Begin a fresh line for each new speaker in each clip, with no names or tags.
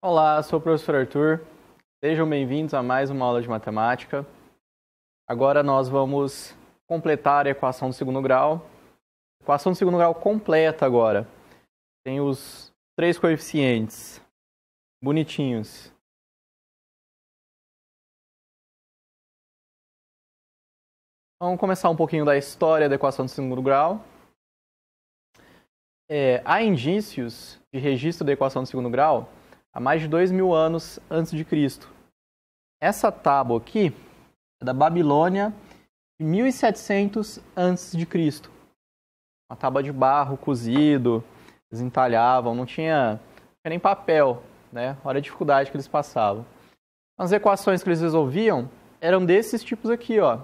Olá, sou o professor Arthur. Sejam bem-vindos a mais uma aula de matemática. Agora nós vamos completar a equação do segundo grau. equação do segundo grau completa agora. Tem os três coeficientes
bonitinhos.
Vamos começar um pouquinho da história da equação do segundo grau. É, há indícios de registro da equação do segundo grau há mais de dois mil anos antes de Cristo. Essa tábua aqui é da Babilônia de 1700 antes de Cristo. Uma tábua de barro cozido, eles entalhavam, não tinha, não tinha nem papel, né? Olha a dificuldade que eles passavam. As equações que eles resolviam eram desses tipos aqui, ó,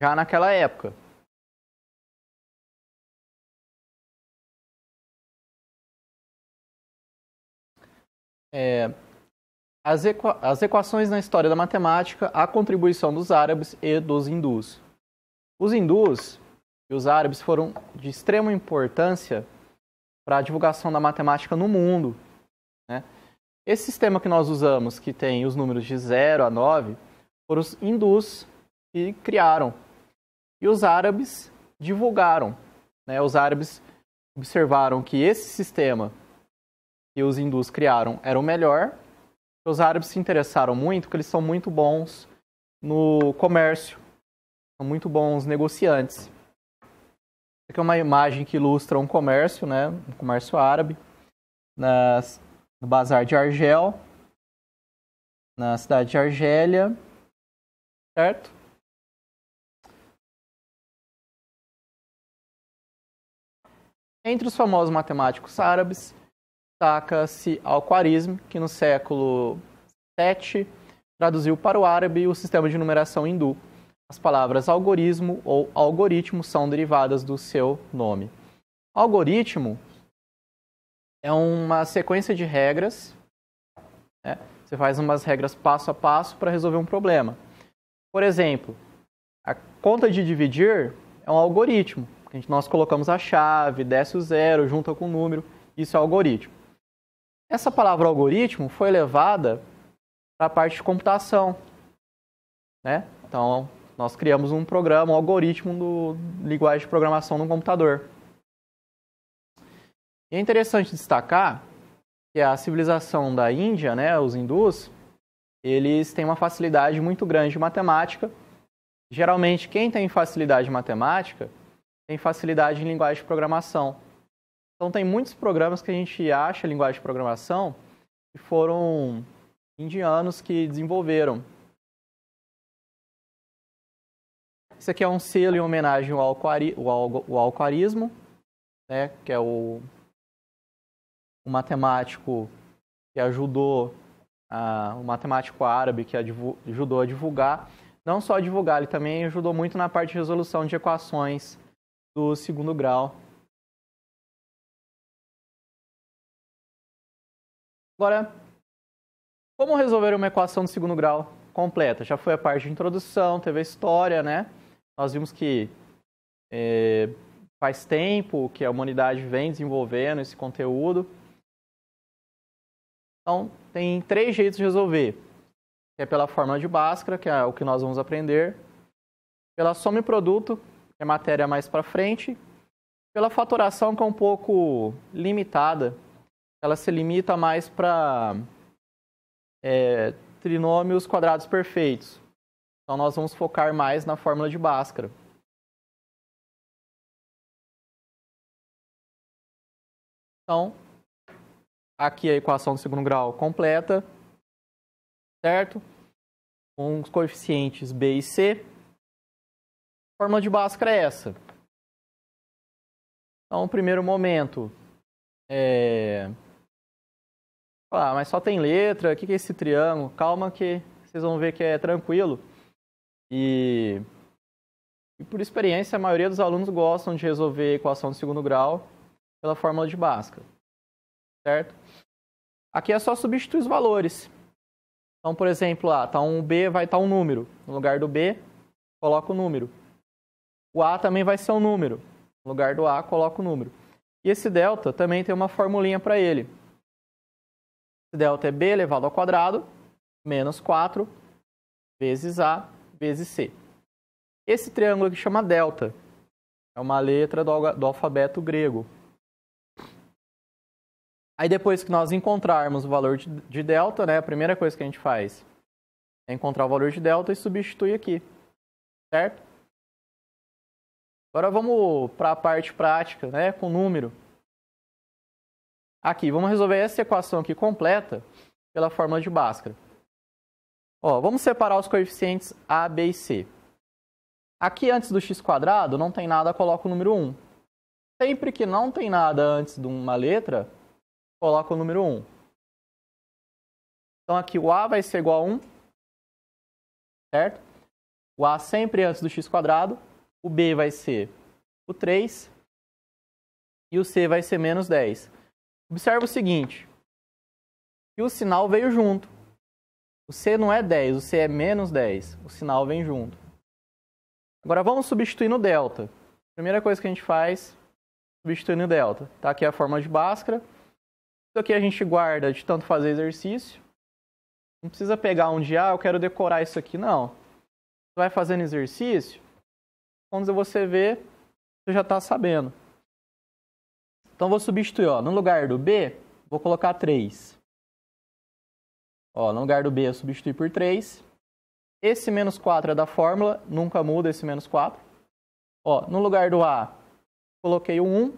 já naquela época. É, as, equa as equações na história da matemática, a contribuição dos árabes e dos hindus. Os hindus e os árabes foram de extrema importância para a divulgação da matemática no mundo. Né? Esse sistema que nós usamos, que tem os números de 0 a 9, foram os hindus que criaram. E os árabes divulgaram. Né? Os árabes observaram que esse sistema que os hindus criaram era o melhor. Os árabes se interessaram muito, porque eles são muito bons no comércio, são muito bons negociantes. aqui é uma imagem que ilustra um comércio, né, um comércio árabe, nas, no bazar de Argel, na cidade de Argélia, certo? Entre os famosos matemáticos árabes, destaca-se al Khwarizm, que no século VII traduziu para o árabe o sistema de numeração hindu. As palavras algoritmo ou algoritmo são derivadas do seu nome. Algoritmo é uma sequência de regras. Né? Você faz umas regras passo a passo para resolver um problema. Por exemplo, a conta de dividir é um algoritmo. Nós colocamos a chave, desce o zero, junta com o número. Isso é algoritmo. Essa palavra algoritmo foi levada para a parte de computação. Né? Então, nós criamos um programa, um algoritmo do linguagem de programação no computador. E é interessante destacar que a civilização da Índia, né, os hindus, eles têm uma facilidade muito grande de matemática. Geralmente, quem tem facilidade em matemática tem facilidade em linguagem de programação. Então tem muitos programas que a gente acha linguagem de programação que foram indianos que desenvolveram. Esse aqui é um selo em homenagem ao, alquarismo, né, que é o, o matemático que ajudou o matemático árabe que ajudou a divulgar, não só a divulgar, ele também ajudou muito na parte de resolução de equações do segundo grau Agora, como resolver uma equação de segundo grau completa? Já foi a parte de introdução, teve a história, né? Nós vimos que é, faz tempo que a humanidade vem desenvolvendo esse conteúdo. Então, tem três jeitos de resolver. Que é pela fórmula de Bhaskara, que é o que nós vamos aprender. Pela soma e produto, que é matéria mais para frente. Pela fatoração, que é um pouco limitada, ela se limita mais para é, trinômios quadrados perfeitos. Então nós
vamos focar mais na fórmula de Bhaskara. Então, aqui a equação do segundo grau completa, certo? Com os coeficientes B e C. A fórmula de Bhaskara é essa.
Então, o primeiro momento é ah, mas só tem letra, o que, que é esse triângulo? Calma que vocês vão ver que é tranquilo. E, e por experiência, a maioria dos alunos gostam de resolver a equação de segundo grau pela fórmula de Bhaskara, certo? Aqui é só substituir os valores. Então, por exemplo, lá ah, tá um B, vai estar tá um número. No lugar do B, coloca o número. O A também vai ser um número. No lugar do A, coloca o número. E esse delta também tem uma formulinha para ele delta é b elevado ao quadrado, menos 4, vezes A, vezes C. Esse triângulo aqui chama delta. É uma letra do, alfabeto grego. Aí depois que nós encontrarmos o valor de, de delta, né, a primeira coisa que a gente faz é encontrar o valor de delta e substituir aqui, certo? Agora vamos para a parte prática, né, com número aqui. Vamos resolver essa equação aqui completa pela fórmula de Bhaskara. Ó, vamos separar os coeficientes a, b e c. Aqui antes do x quadrado não tem nada, coloca o número 1. Sempre que não tem nada antes de uma letra, coloca o número 1.
Então aqui o a vai ser igual a 1, certo?
O a sempre antes do x quadrado, o b vai ser o 3 e o c vai ser menos 10. Observa o seguinte, que o sinal veio junto. O C não é 10, o C é menos 10. O sinal vem junto. Agora vamos substituir no delta. Primeira coisa que a gente faz, substituir no delta. Tá aqui a forma de Bhaskara. Isso aqui a gente guarda de tanto fazer exercício. Não precisa pegar um dia, ah, eu quero decorar isso aqui, não. Você vai fazendo exercício, quando você vê, você já está sabendo. Então vou substituir, ó, no lugar do B, vou colocar 3. Ó, no lugar do B eu substituí por 3. Esse menos 4 é da fórmula, nunca muda esse menos 4. Ó, no lugar do A, coloquei o 1.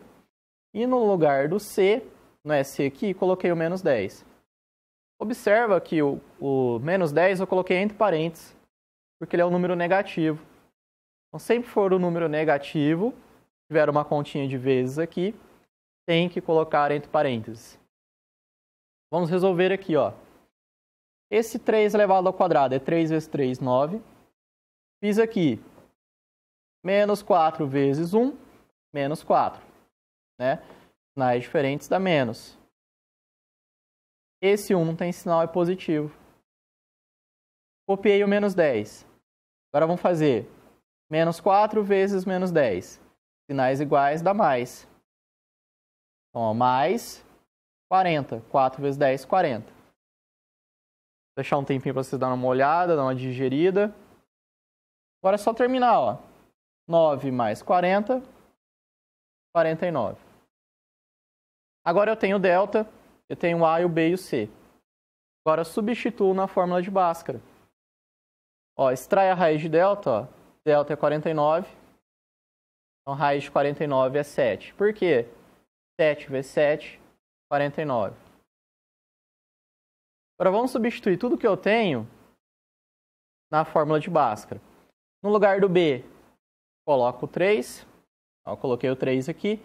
E no lugar do C, no S é aqui, coloquei o menos 10. Observa que o, menos 10 eu coloquei entre parênteses, porque ele é um número negativo. Então, sempre for o um número negativo, tiver uma continha de vezes aqui, tem que colocar entre parênteses. Vamos resolver aqui, ó. Esse 3 elevado ao quadrado é 3 vezes 3, 9. Fiz aqui menos 4 vezes 1, menos 4. Né? Sinais diferentes dá menos. Esse 1 tem sinal é positivo. Copiei o menos 10. Agora vamos fazer menos 4 vezes menos 10. Sinais iguais dá mais. Então, mais 40. 4 vezes 10, 40. Vou deixar um tempinho para vocês darem uma olhada, dar uma digerida. Agora é só terminar, ó. 9 mais 40, 49. Agora eu tenho delta, eu tenho o A o B e o C. Agora substituo na fórmula de Bhaskara. Ó, extrai a raiz de delta, ó. delta é 49. Então raiz de 49 é 7. Por quê? 7 vezes 7, 49. Agora vamos substituir tudo que eu tenho na fórmula de Bhaskara. No lugar do B, coloco o 3. Eu coloquei o 3 aqui.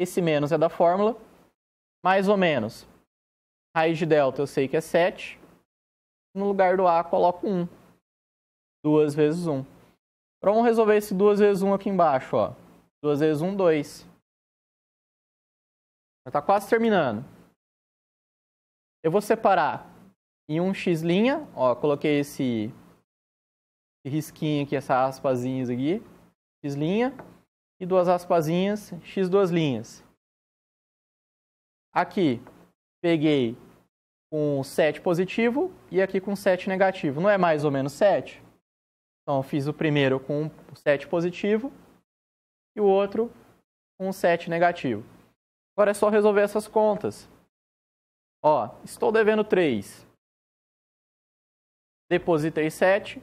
Esse menos é da fórmula. Mais ou menos. Raiz de delta eu sei que é 7. No lugar do A, coloco 1. 2 vezes 1. Agora vamos resolver esse 2 vezes 1 aqui embaixo. Ó. 2 vezes 1, 2.
Está quase terminando. Eu vou separar
em um x linha, ó, coloquei esse, risquinho aqui, essas aspazinhas aqui, x linha e duas aspazinhas, x duas linhas. Aqui peguei com 7 positivo e aqui com 7 negativo. Não é mais ou menos 7? Então fiz o primeiro com 7 positivo e o outro com 7 negativo. Agora é só resolver essas contas. Ó, estou devendo
3. Depositei 7.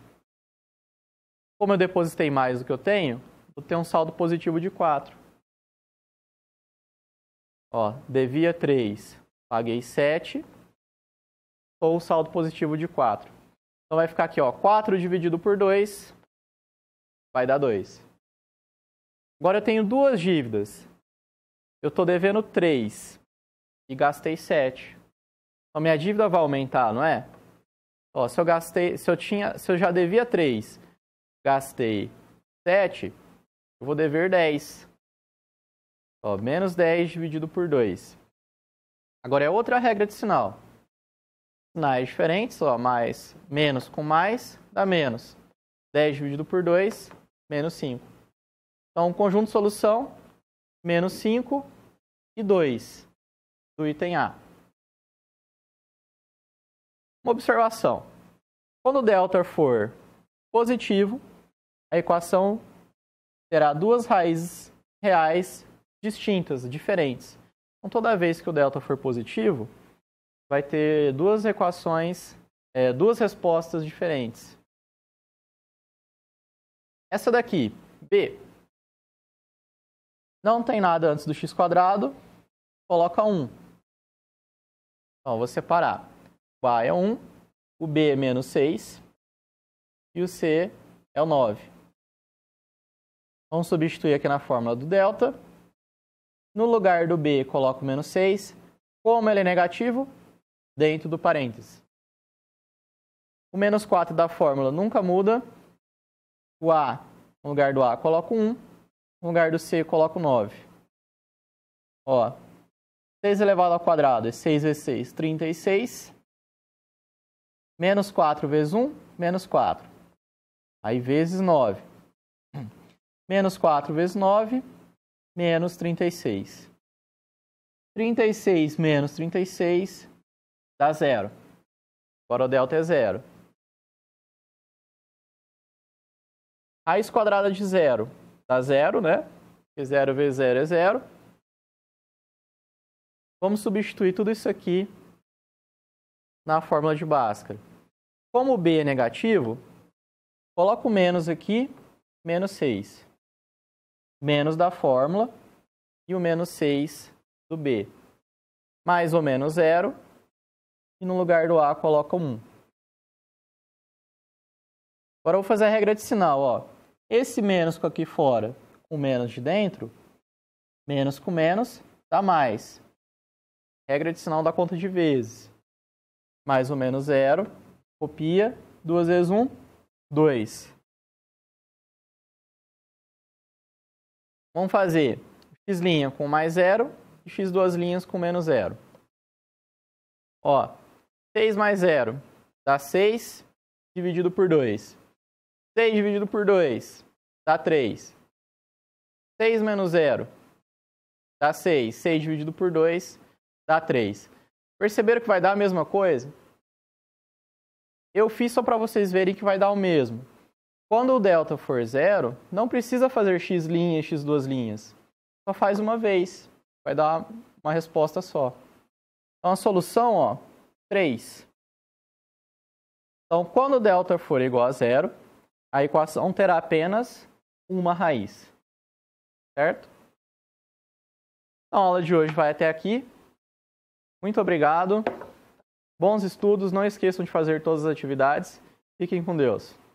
Como eu depositei mais do que eu tenho, eu tenho um saldo positivo de 4. Ó, devia 3, paguei 7, ou saldo positivo de 4. Então vai ficar aqui, ó, 4 dividido por 2 vai dar 2. Agora eu tenho duas dívidas. Eu estou devendo 3 e gastei 7. Então minha dívida vai aumentar, não é? Ó, se eu gastei, se eu tinha, se eu já devia 3, gastei 7, eu vou dever 10. Ó, menos 10 dividido por 2. Agora é outra regra de sinal. Sinais diferentes, ó, mais, menos com mais, dá menos. 10 dividido por 2, menos 5. Então, conjunto de solução menos 5
e 2 do item A.
Uma observação. Quando o delta for positivo, a equação terá duas raízes reais distintas, diferentes. Então, toda vez que o delta for positivo, vai ter duas equações, é, duas respostas diferentes.
Essa daqui, B, não tem nada antes do x
quadrado, coloca 1. Então, vou separar. O A é 1, o B é menos 6 e o C é o 9. Vamos substituir aqui na fórmula do delta. No lugar do B, coloco menos 6. Como ele é negativo, dentro do parênteses. O menos 4 da fórmula nunca muda. O A, no lugar do A, coloco 1 no lugar do C, eu coloco 9. Ó, 6 elevado ao quadrado é 6 vezes 6, 36. Menos 4 vezes 1, menos 4. Aí vezes 9. Menos 4 vezes 9, menos 36. 36 menos 36 dá zero.
Agora o delta é zero. Raiz quadrada de zero dá tá zero, né? Porque zero vezes zero é zero. Vamos substituir tudo isso aqui
na fórmula de Bhaskara. Como o B é negativo, coloco menos aqui, menos 6. Menos da fórmula e o menos 6 do B. Mais ou menos zero. E no lugar do A coloco 1. Agora eu vou fazer a regra de sinal, ó. Esse menos com aqui fora, com menos de dentro, menos com menos dá mais. Regra de sinal da conta de vezes. Mais ou menos zero. Copia. 2 vezes 1, um, 2.
Vamos fazer x' com mais
zero e x duas linhas com menos zero. Ó, 6 mais zero dá 6 dividido por 2. 6 dividido por 2 dá 3. 6 menos 0 dá 6. 6 dividido por 2 dá 3. Perceberam que vai dar a mesma coisa? Eu fiz só para vocês verem que vai dar o mesmo. Quando o delta for zero, não precisa fazer x linha, x duas linhas. Só faz uma vez. Vai dar uma resposta só. Então a solução, ó, 3. Então quando o delta for igual a zero, a equação terá
apenas uma raiz. Certo?
Então, a aula de hoje vai até aqui. Muito obrigado. Bons estudos, não esqueçam de fazer todas as atividades. Fiquem com Deus.